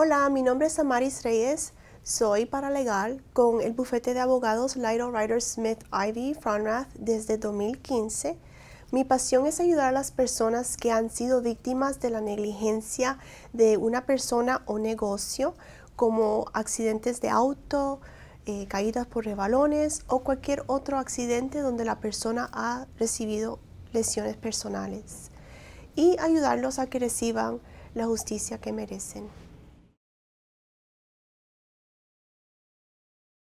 Hola, mi nombre es Amaris Reyes, soy paralegal con el bufete de abogados Lytle Ryder Smith Ivy Franrath desde 2015. Mi pasión es ayudar a las personas que han sido víctimas de la negligencia de una persona o negocio, como accidentes de auto, eh, caídas por rebalones o cualquier otro accidente donde la persona ha recibido lesiones personales y ayudarlos a que reciban la justicia que merecen.